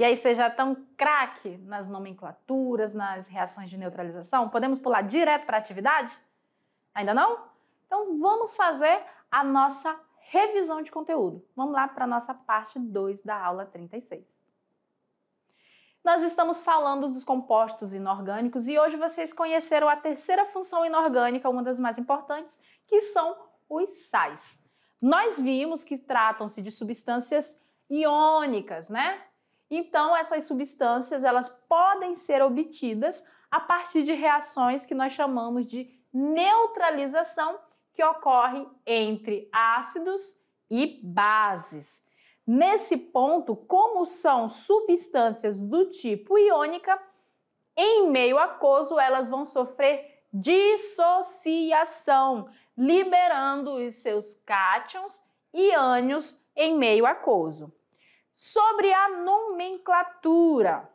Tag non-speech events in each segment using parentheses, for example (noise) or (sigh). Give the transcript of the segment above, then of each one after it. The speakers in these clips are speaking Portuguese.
E aí seja já craque nas nomenclaturas, nas reações de neutralização? Podemos pular direto para a atividade? Ainda não? Então vamos fazer a nossa revisão de conteúdo. Vamos lá para a nossa parte 2 da aula 36. Nós estamos falando dos compostos inorgânicos e hoje vocês conheceram a terceira função inorgânica, uma das mais importantes, que são os sais. Nós vimos que tratam-se de substâncias iônicas, né? Então, essas substâncias elas podem ser obtidas a partir de reações que nós chamamos de neutralização, que ocorre entre ácidos e bases. Nesse ponto, como são substâncias do tipo iônica, em meio aquoso elas vão sofrer dissociação, liberando os seus cátions e ânions em meio aquoso sobre a nomenclatura.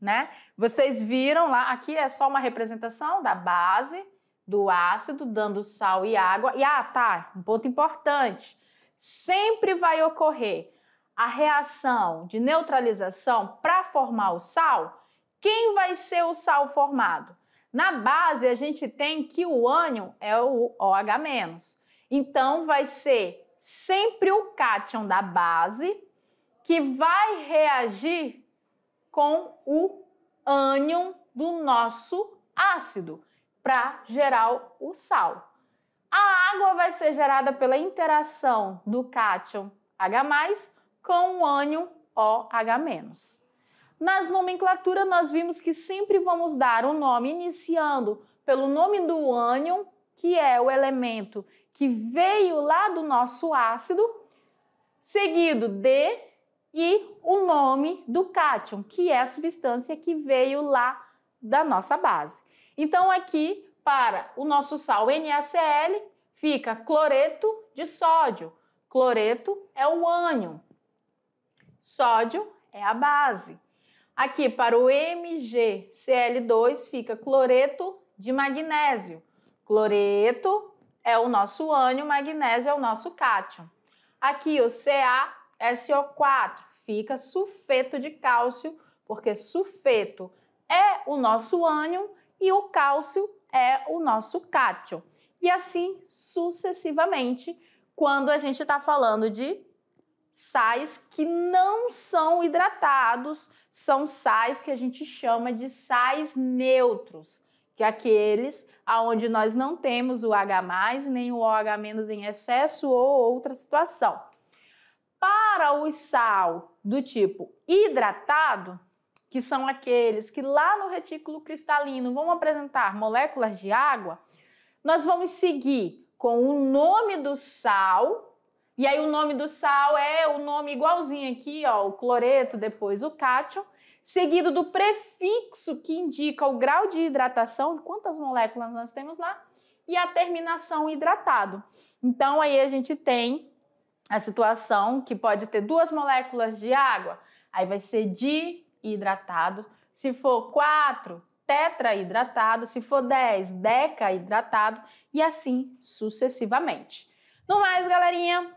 Né? Vocês viram lá, aqui é só uma representação da base do ácido, dando sal e água. E ah, tá, um ponto importante. Sempre vai ocorrer a reação de neutralização para formar o sal. Quem vai ser o sal formado? Na base a gente tem que o ânion é o OH-. Então vai ser sempre o cátion da base que vai reagir com o ânion do nosso ácido para gerar o sal. A água vai ser gerada pela interação do cátion H+, com o ânion OH-. Nas nomenclaturas, nós vimos que sempre vamos dar o um nome iniciando pelo nome do ânion, que é o elemento que veio lá do nosso ácido, seguido de e o nome do cátion, que é a substância que veio lá da nossa base. Então, aqui, para o nosso sal NaCl, fica cloreto de sódio. Cloreto é o ânion. Sódio é a base. Aqui, para o MgCl2, fica cloreto de magnésio. Cloreto é o nosso ânion, magnésio é o nosso cátion. Aqui, o Ca SO4 fica sulfeto de cálcio, porque sulfeto é o nosso ânion e o cálcio é o nosso cátion. E assim sucessivamente, quando a gente está falando de sais que não são hidratados, são sais que a gente chama de sais neutros, que é aqueles aonde nós não temos o H+, nem o OH- em excesso ou outra situação. Para os sal do tipo hidratado, que são aqueles que lá no retículo cristalino vão apresentar moléculas de água, nós vamos seguir com o nome do sal. E aí o nome do sal é o nome igualzinho aqui, ó, o cloreto, depois o cátion, seguido do prefixo que indica o grau de hidratação, quantas moléculas nós temos lá, e a terminação hidratado. Então aí a gente tem a situação que pode ter duas moléculas de água, aí vai ser dihidratado. Se for quatro, tetrahidratado. Se for dez, decahidratado. E assim sucessivamente. No mais, galerinha,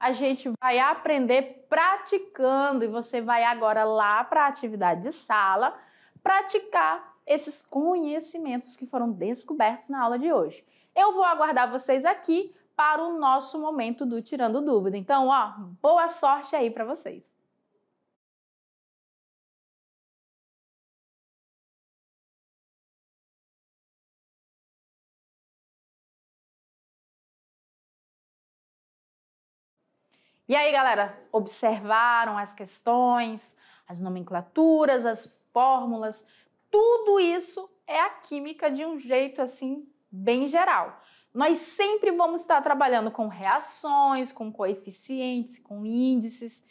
a gente vai aprender praticando e você vai agora lá para a atividade de sala praticar esses conhecimentos que foram descobertos na aula de hoje. Eu vou aguardar vocês aqui para o nosso momento do Tirando Dúvida. Então, ó, boa sorte aí para vocês. E aí, galera, observaram as questões, as nomenclaturas, as fórmulas? Tudo isso é a química de um jeito assim bem geral nós sempre vamos estar trabalhando com reações, com coeficientes, com índices.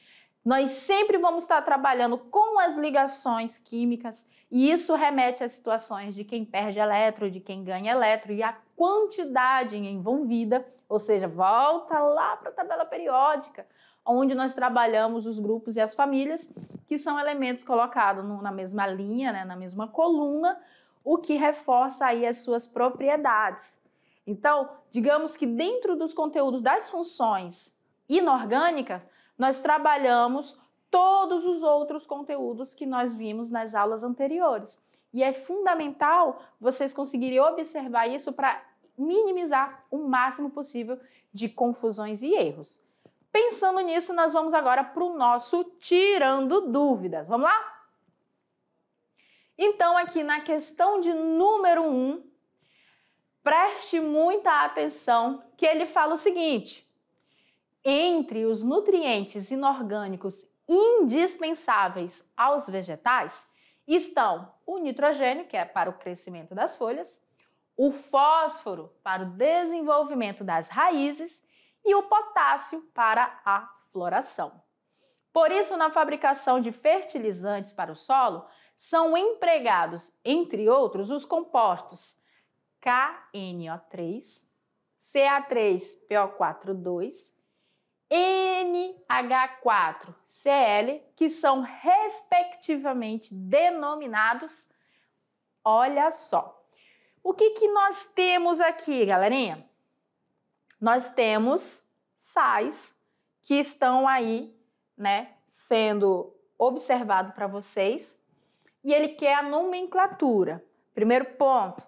Nós sempre vamos estar trabalhando com as ligações químicas e isso remete às situações de quem perde elétron, de quem ganha elétron e a quantidade envolvida, ou seja, volta lá para a tabela periódica, onde nós trabalhamos os grupos e as famílias, que são elementos colocados na mesma linha, né, na mesma coluna, o que reforça aí as suas propriedades. Então, digamos que dentro dos conteúdos das funções inorgânicas, nós trabalhamos todos os outros conteúdos que nós vimos nas aulas anteriores. E é fundamental vocês conseguirem observar isso para minimizar o máximo possível de confusões e erros. Pensando nisso, nós vamos agora para o nosso Tirando Dúvidas. Vamos lá? Então, aqui na questão de número 1, um, Preste muita atenção que ele fala o seguinte: entre os nutrientes inorgânicos indispensáveis aos vegetais estão o nitrogênio, que é para o crescimento das folhas, o fósforo para o desenvolvimento das raízes e o potássio para a floração. Por isso, na fabricação de fertilizantes para o solo, são empregados, entre outros, os compostos KNO3, CA3PO42, NH4Cl, que são respectivamente denominados. Olha só. O que, que nós temos aqui, galerinha? Nós temos sais que estão aí, né, sendo observado para vocês, e ele quer a nomenclatura. Primeiro ponto,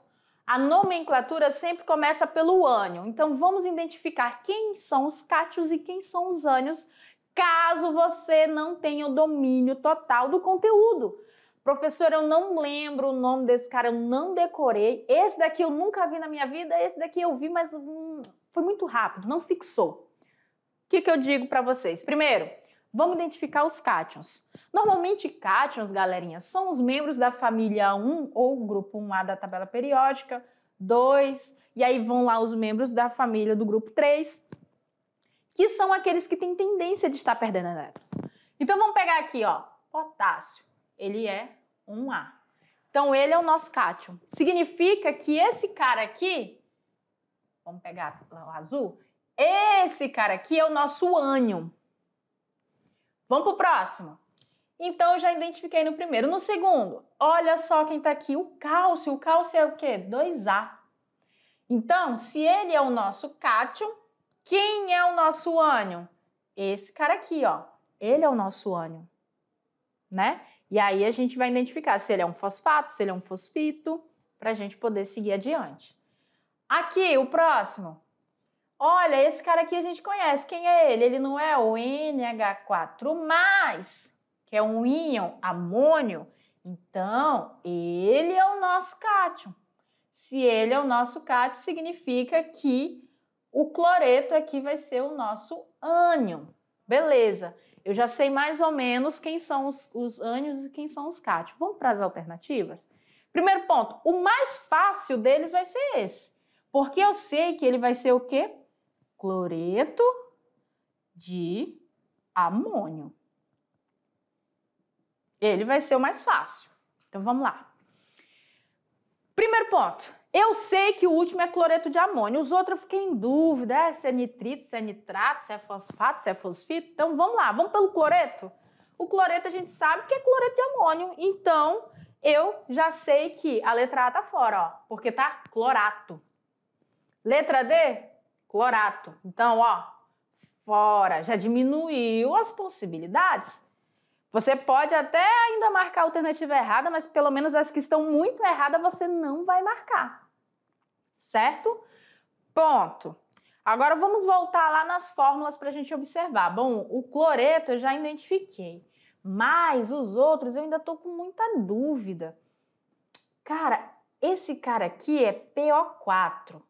a nomenclatura sempre começa pelo ânion, então vamos identificar quem são os cátios e quem são os ânions, caso você não tenha o domínio total do conteúdo. Professor, eu não lembro o nome desse cara, eu não decorei. Esse daqui eu nunca vi na minha vida, esse daqui eu vi, mas hum, foi muito rápido, não fixou. O que, que eu digo para vocês? Primeiro, vamos identificar os cátions. Normalmente, cátions, galerinha, são os membros da família 1 ou grupo 1A da tabela periódica, 2, e aí vão lá os membros da família do grupo 3, que são aqueles que têm tendência de estar perdendo elétrons. Então vamos pegar aqui, ó, potássio. Ele é 1A. Então ele é o nosso cátion. Significa que esse cara aqui, vamos pegar o azul, esse cara aqui é o nosso ânion. Vamos para o próximo. Então, eu já identifiquei no primeiro. No segundo, olha só quem está aqui, o cálcio. O cálcio é o quê? 2A. Então, se ele é o nosso cátion, quem é o nosso ânion? Esse cara aqui, ó. Ele é o nosso ânion, né? E aí a gente vai identificar se ele é um fosfato, se ele é um fosfito, para a gente poder seguir adiante. Aqui, o próximo. Olha, esse cara aqui a gente conhece. Quem é ele? Ele não é o NH4, que é um íon amônio. Então, ele é o nosso cátion. Se ele é o nosso cátion, significa que o cloreto aqui vai ser o nosso ânion. Beleza. Eu já sei mais ou menos quem são os, os ânions e quem são os cátions. Vamos para as alternativas? Primeiro ponto, o mais fácil deles vai ser esse. Porque eu sei que ele vai ser o quê? cloreto de amônio. Ele vai ser o mais fácil. Então vamos lá. Primeiro ponto. Eu sei que o último é cloreto de amônio. Os outros eu fiquei em dúvida. É, se é nitrito, se é nitrato, se é fosfato, se é fosfito. Então vamos lá, vamos pelo cloreto. O cloreto a gente sabe que é cloreto de amônio. Então eu já sei que a letra A tá fora, ó, porque tá clorato. Letra D, clorato. Então, ó, fora, já diminuiu as possibilidades. Você pode até ainda marcar a alternativa errada, mas pelo menos as que estão muito erradas você não vai marcar. Certo? Ponto. Agora vamos voltar lá nas fórmulas para a gente observar. Bom, o cloreto eu já identifiquei, mas os outros eu ainda estou com muita dúvida. Cara, esse cara aqui é PO4.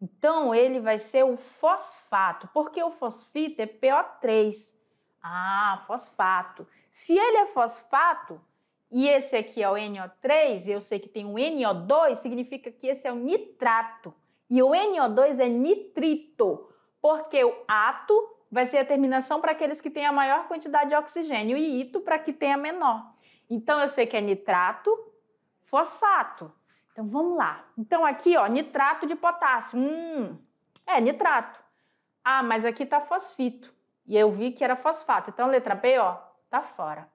Então ele vai ser o fosfato, porque o fosfito é PO3. Ah, fosfato. Se ele é fosfato e esse aqui é o NO3, eu sei que tem um NO2, significa que esse é o nitrato. E o NO2 é nitrito, porque o ato vai ser a terminação para aqueles que têm a maior quantidade de oxigênio e ito para que tenha menor. Então eu sei que é nitrato, fosfato. Então vamos lá. Então aqui, ó, nitrato de potássio. Hum, é nitrato. Ah, mas aqui tá fosfito. E eu vi que era fosfato. Então letra B, ó, tá fora.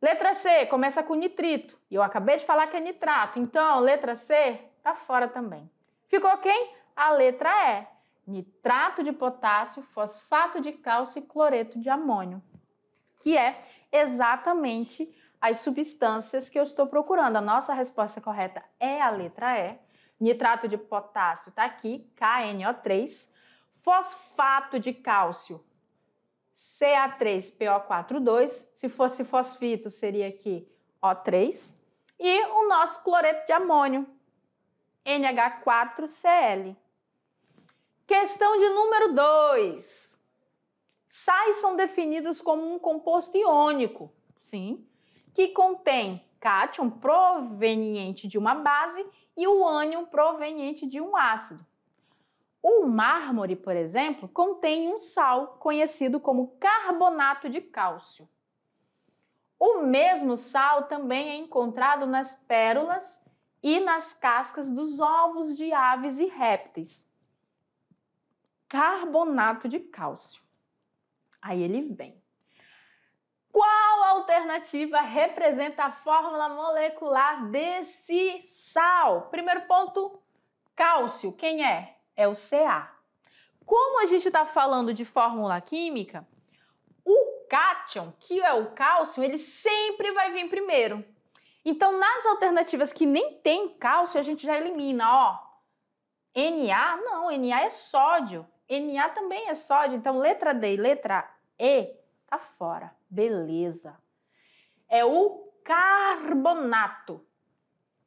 Letra C começa com nitrito. E eu acabei de falar que é nitrato. Então letra C tá fora também. Ficou quem? A letra E. Nitrato de potássio, fosfato de cálcio e cloreto de amônio, que é exatamente as substâncias que eu estou procurando. A nossa resposta correta é a letra E. Nitrato de potássio está aqui, KNO3. Fosfato de cálcio, CA3PO42. Se fosse fosfito, seria aqui O3. E o nosso cloreto de amônio, NH4Cl. Questão de número 2. Sais são definidos como um composto iônico. Sim, que contém cátion proveniente de uma base e o ânion proveniente de um ácido. O mármore, por exemplo, contém um sal conhecido como carbonato de cálcio. O mesmo sal também é encontrado nas pérolas e nas cascas dos ovos de aves e répteis. Carbonato de cálcio. Aí ele vem. Qual alternativa representa a fórmula molecular desse sal? Primeiro ponto, cálcio. Quem é? É o Ca. Como a gente está falando de fórmula química, o cátion, que é o cálcio, ele sempre vai vir primeiro. Então, nas alternativas que nem tem cálcio, a gente já elimina, ó. Na, não, Na é sódio. Na também é sódio, então letra D e letra E tá fora beleza. É o carbonato.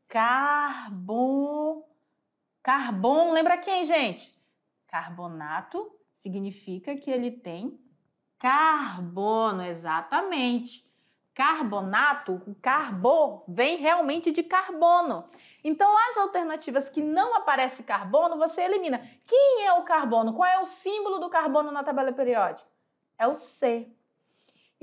Carbon. Carbon, lembra quem, gente? Carbonato significa que ele tem carbono, exatamente. Carbonato, o carbo, vem realmente de carbono. Então, as alternativas que não aparece carbono, você elimina. Quem é o carbono? Qual é o símbolo do carbono na tabela periódica? É o C.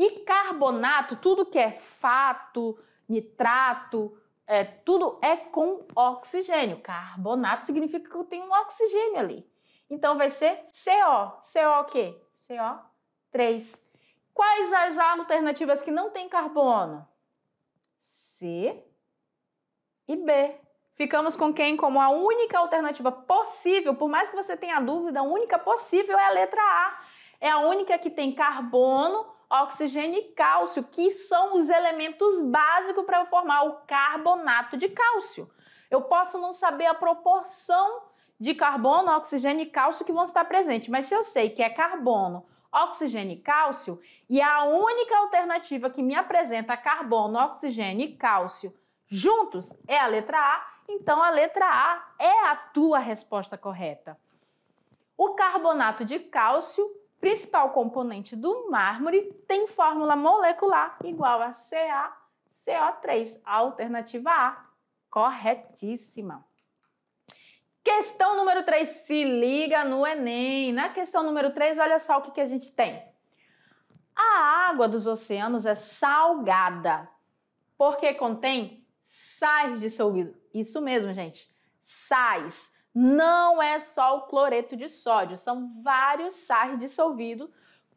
E carbonato, tudo que é fato, nitrato, é, tudo é com oxigênio. Carbonato significa que eu tenho um oxigênio ali. Então vai ser CO. CO o quê? CO3. Quais as alternativas que não tem carbono? C e B. Ficamos com quem como a única alternativa possível, por mais que você tenha dúvida, a única possível é a letra A. É a única que tem carbono, oxigênio e cálcio, que são os elementos básicos para formar o carbonato de cálcio. Eu posso não saber a proporção de carbono, oxigênio e cálcio que vão estar presentes, mas se eu sei que é carbono, oxigênio e cálcio, e a única alternativa que me apresenta carbono, oxigênio e cálcio juntos é a letra A, então a letra A é a tua resposta correta. O carbonato de cálcio principal componente do mármore, tem fórmula molecular igual a CaCO3, alternativa A, corretíssima. Questão número 3, se liga no Enem. Na questão número 3, olha só o que, que a gente tem. A água dos oceanos é salgada porque contém sais dissolvidos. Isso mesmo, gente, sais não é só o cloreto de sódio, são vários sais dissolvidos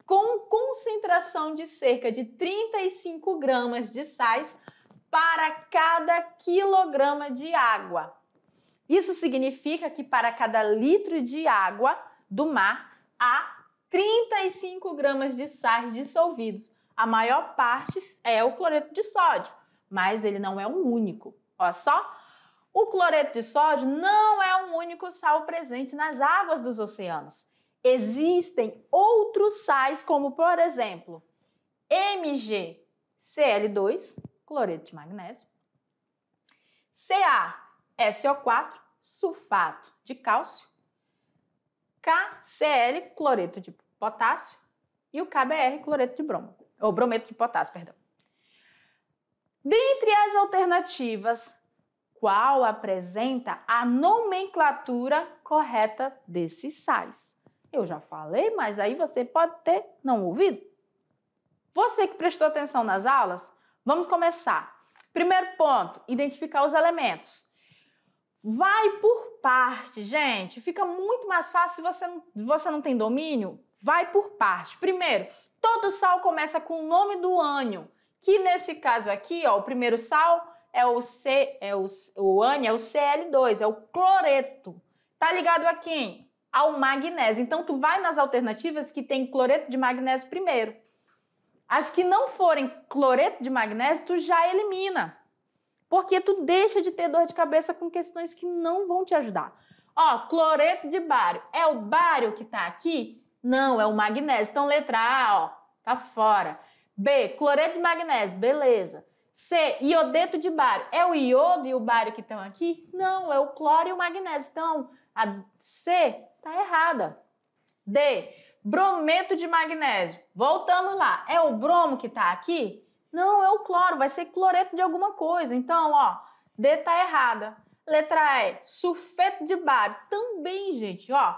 com concentração de cerca de 35 gramas de sais para cada quilograma de água. Isso significa que para cada litro de água do mar há 35 gramas de sais dissolvidos. A maior parte é o cloreto de sódio, mas ele não é o único. Olha só, o cloreto de sódio não é um único sal presente nas águas dos oceanos. Existem outros sais, como por exemplo, MgCl2, cloreto de magnésio, CaSO4, sulfato de cálcio, KCl, cloreto de potássio, e o KBr, cloreto de bromo, ou brometo de potássio, perdão. Dentre as alternativas qual apresenta a nomenclatura correta desses sais. Eu já falei, mas aí você pode ter não ouvido. Você que prestou atenção nas aulas, vamos começar. Primeiro ponto, identificar os elementos. Vai por parte, gente. Fica muito mais fácil se você não, você não tem domínio. Vai por parte. Primeiro, todo sal começa com o nome do ânion, que nesse caso aqui, ó, o primeiro sal é o C, é o, o é o Cl2, é o cloreto. Tá ligado a quem? Ao magnésio. Então tu vai nas alternativas que tem cloreto de magnésio primeiro. As que não forem cloreto de magnésio, tu já elimina. Porque tu deixa de ter dor de cabeça com questões que não vão te ajudar. Ó, cloreto de bário. É o bário que tá aqui? Não, é o magnésio. Então letra A, ó, tá fora. B, cloreto de magnésio, beleza. C, iodeto de bário. É o iodo e o bário que estão aqui? Não, é o cloro e o magnésio. Então, a C está errada. D, brometo de magnésio. Voltamos lá. É o bromo que está aqui? Não, é o cloro. Vai ser cloreto de alguma coisa. Então, ó, D está errada. Letra E, sulfeto de bário. Também, gente, ó.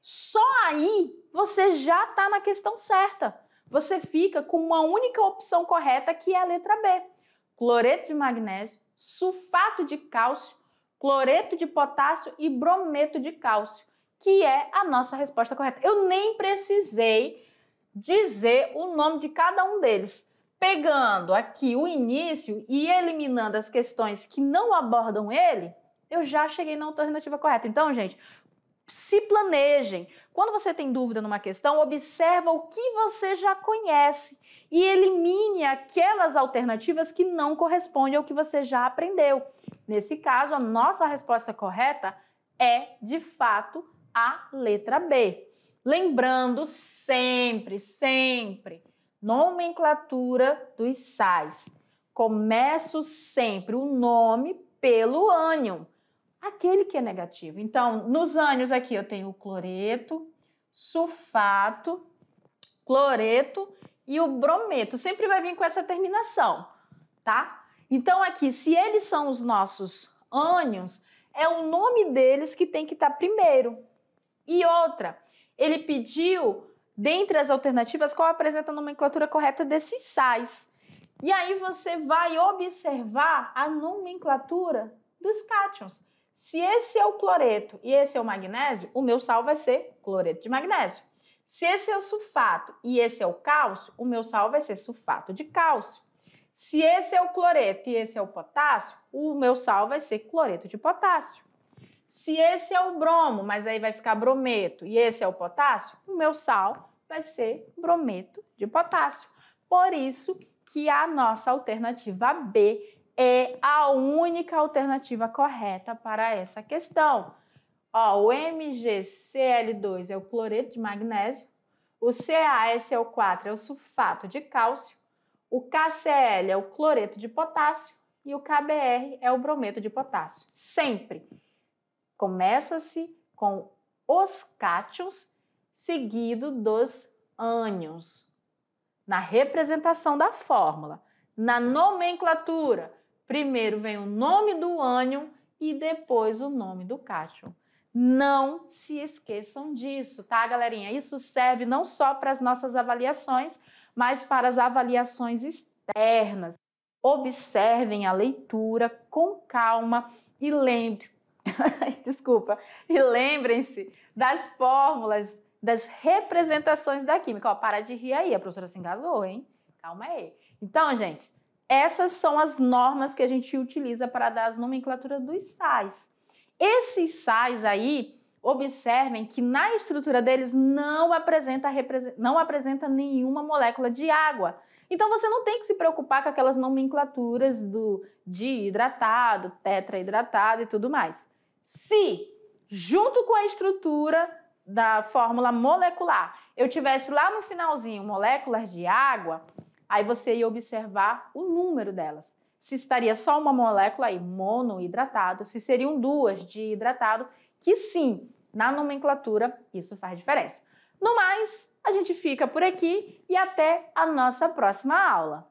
Só aí você já está na questão certa. Você fica com uma única opção correta, que é a letra B cloreto de magnésio, sulfato de cálcio, cloreto de potássio e brometo de cálcio, que é a nossa resposta correta. Eu nem precisei dizer o nome de cada um deles. Pegando aqui o início e eliminando as questões que não abordam ele, eu já cheguei na alternativa correta. Então, gente, se planejem. Quando você tem dúvida numa questão, observa o que você já conhece e elimine aquelas alternativas que não correspondem ao que você já aprendeu. Nesse caso, a nossa resposta correta é, de fato, a letra B. Lembrando sempre, sempre, nomenclatura dos sais. Começo sempre o nome pelo ânion, aquele que é negativo. Então, nos ânions aqui eu tenho cloreto, sulfato, cloreto e o brometo. Sempre vai vir com essa terminação, tá? Então, aqui, se eles são os nossos ânions, é o nome deles que tem que estar tá primeiro. E outra, ele pediu, dentre as alternativas, qual apresenta a nomenclatura correta desses sais. E aí você vai observar a nomenclatura dos cátions. Se esse é o cloreto e esse é o magnésio, o meu sal vai ser cloreto de magnésio. Se esse é o sulfato e esse é o cálcio, o meu sal vai ser sulfato de cálcio. Se esse é o cloreto e esse é o potássio, o meu sal vai ser cloreto de potássio. Se esse é o bromo, mas aí vai ficar brometo, e esse é o potássio, o meu sal vai ser brometo de potássio. Por isso que a nossa alternativa B é a única alternativa correta para essa questão. Ó, o MgCl2 é o cloreto de magnésio, o CaSO4 é o sulfato de cálcio, o KCl é o cloreto de potássio e o KBr é o brometo de potássio. Sempre começa-se com os cátions seguido dos ânions. Na representação da fórmula, na nomenclatura, primeiro vem o nome do ânion e depois o nome do cátion. Não se esqueçam disso, tá, galerinha? Isso serve não só para as nossas avaliações, mas para as avaliações externas. Observem a leitura com calma e lembre (laughs) Desculpa. E lembrem-se das fórmulas, das representações da química. Ó, para de rir aí, a professora se engasgou, hein? Calma aí. Então, gente, essas são as normas que a gente utiliza para dar as nomenclaturas dos sais. Esses sais aí, observem que na estrutura deles não apresenta, não apresenta nenhuma molécula de água. Então você não tem que se preocupar com aquelas nomenclaturas do hidratado, tetrahidratado e tudo mais. Se, junto com a estrutura da fórmula molecular, eu tivesse lá no finalzinho moléculas de água, aí você ia observar o número delas se estaria só uma molécula aí, monohidratado, se seriam duas de hidratado, que sim, na nomenclatura isso faz diferença. No mais, a gente fica por aqui e até a nossa próxima aula.